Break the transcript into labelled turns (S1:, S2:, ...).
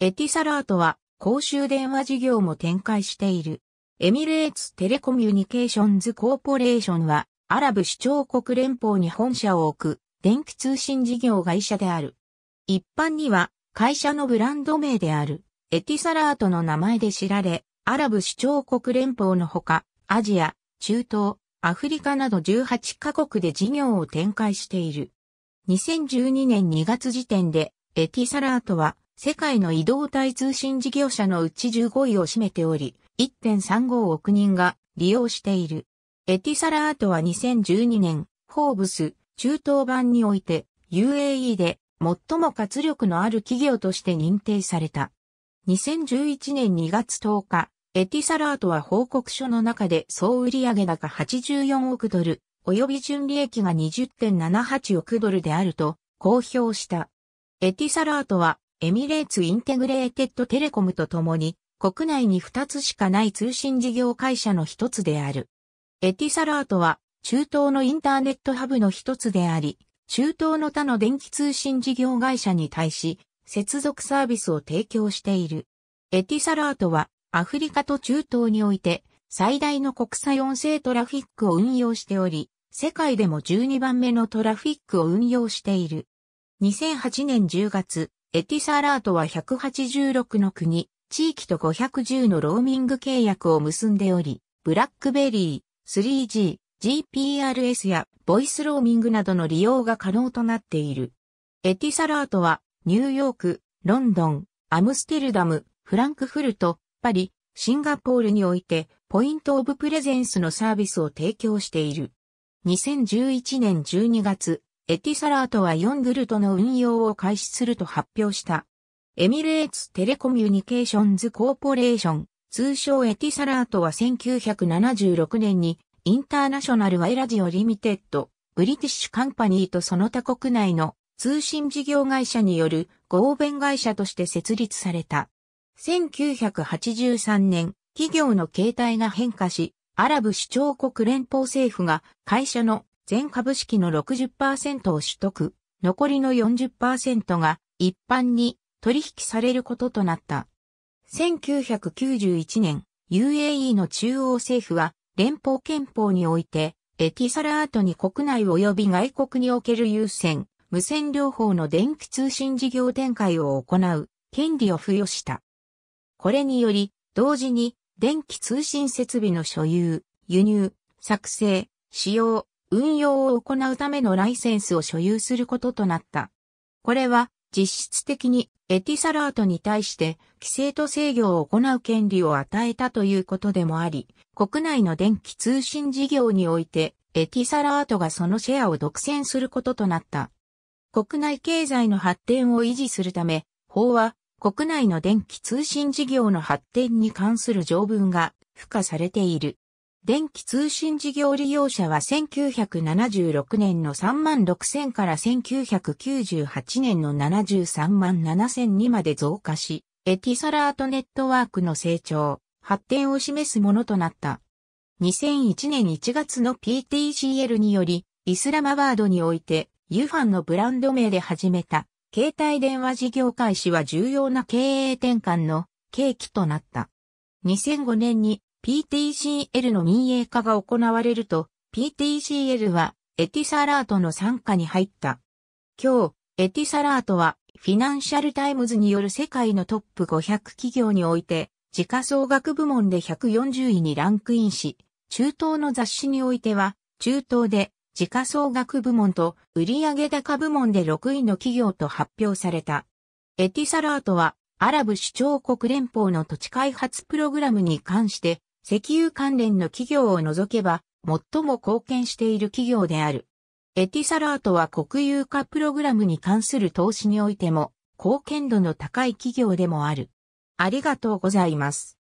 S1: エティサラートは公衆電話事業も展開している。エミレーツ・テレコミュニケーションズ・コーポレーションは、アラブ首長国連邦に本社を置く、電気通信事業会社である。一般には、会社のブランド名である、エティサラートの名前で知られ、アラブ首長国連邦のほか、アジア、中東、アフリカなど18カ国で事業を展開している。2012年2月時点で、エティサラートは、世界の移動体通信事業者のうち15位を占めており、1.35億人が利用している。エティサラートは2012年、フォーブス中東版において UAE で最も活力のある企業として認定された。2011年2月10日、エティサラートは報告書の中で総売上高84億ドル、及び純利益が20.78億ドルであると公表した。エティサラートはエミレーツ・インテグレーテッド・テレコムと共に、国内に2つしかない通信事業会社の一つである。エティサラートは、中東のインターネットハブの一つであり、中東の他の電気通信事業会社に対し、接続サービスを提供している。エティサラートは、アフリカと中東において、最大の国際音声トラフィックを運用しており、世界でも12番目のトラフィックを運用している。2008年10月、エティサラートは186の国、地域と510のローミング契約を結んでおり、ブラックベリー、3G、GPRS やボイスローミングなどの利用が可能となっている。エティサラートはニューヨーク、ロンドン、アムステルダム、フランクフルト、パリ、シンガポールにおいてポイントオブプレゼンスのサービスを提供している。2011年12月、エティサラートはヨングルトの運用を開始すると発表した。エミレーツ・テレコミュニケーションズ・コーポレーション、通称エティサラートは1976年にインターナショナル・ワイラジオ・リミテッド、ブリティッシュ・カンパニーとその他国内の通信事業会社による合弁会社として設立された。1983年、企業の形態が変化し、アラブ首長国連邦政府が会社の全株式の60%を取得、残りの40%が一般に取引されることとなった。1991年、UAE の中央政府は連邦憲法において、エティサラートに国内及び外国における優先、無線療法の電気通信事業展開を行う権利を付与した。これにより、同時に電気通信設備の所有、輸入、作成、使用、運用を行うためのライセンスを所有することとなった。これは実質的にエティサラートに対して規制と制御を行う権利を与えたということでもあり、国内の電気通信事業においてエティサラートがそのシェアを独占することとなった。国内経済の発展を維持するため、法は国内の電気通信事業の発展に関する条文が付加されている。電気通信事業利用者は1976年の3万6000から1998年の73万7 0 0にまで増加し、エティサラートネットワークの成長、発展を示すものとなった。2001年1月の PTCL により、イスラマバードにおいて、ユファンのブランド名で始めた、携帯電話事業開始は重要な経営転換の契機となった。2005年に PTCL の民営化が行われると、PTCL はエティサラートの参加に入った。今日、エティサラートはフィナンシャルタイムズによる世界のトップ500企業において、時価総額部門で140位にランクインし、中東の雑誌においては、中東で時価総額部門と売上高部門で6位の企業と発表された。エティサラートはアラブ首長国連邦の土地開発プログラムに関して石油関連の企業を除けば、最も貢献している企業である。エティサラートは国有化プログラムに関する投資においても、貢献度の高い企業でもある。ありがとうございます。